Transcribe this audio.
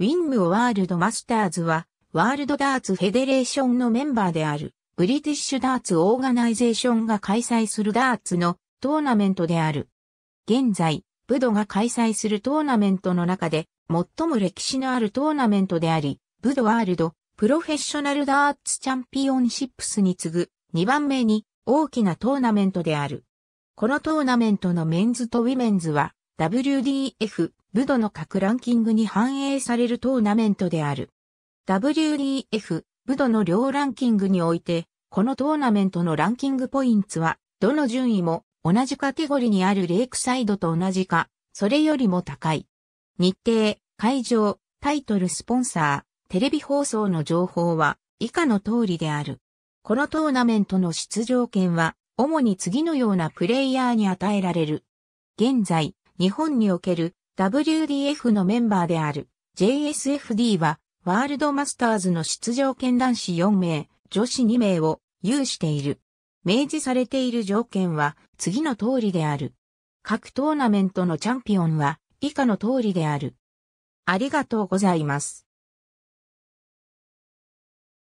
ウィンムワールドマスターズは、ワールドダーツフェデレーションのメンバーである、ブリティッシュダーツオーガナイゼーションが開催するダーツのトーナメントである。現在、ブドが開催するトーナメントの中で、最も歴史のあるトーナメントであり、ブドワールド、プロフェッショナルダーツチャンピオンシップスに次ぐ2番目に大きなトーナメントである。このトーナメントのメンズとウィメンズは WDF 武道の各ランキングに反映されるトーナメントである。WDF、武道の両ランキングにおいて、このトーナメントのランキングポイントは、どの順位も同じカテゴリにあるレイクサイドと同じか、それよりも高い。日程、会場、タイトルスポンサー、テレビ放送の情報は以下の通りである。このトーナメントの出場権は、主に次のようなプレイヤーに与えられる。現在、日本における WDF のメンバーである JSFD はワールドマスターズの出場権男子4名、女子2名を有している。明示されている条件は次の通りである。各トーナメントのチャンピオンは以下の通りである。ありがとうございます。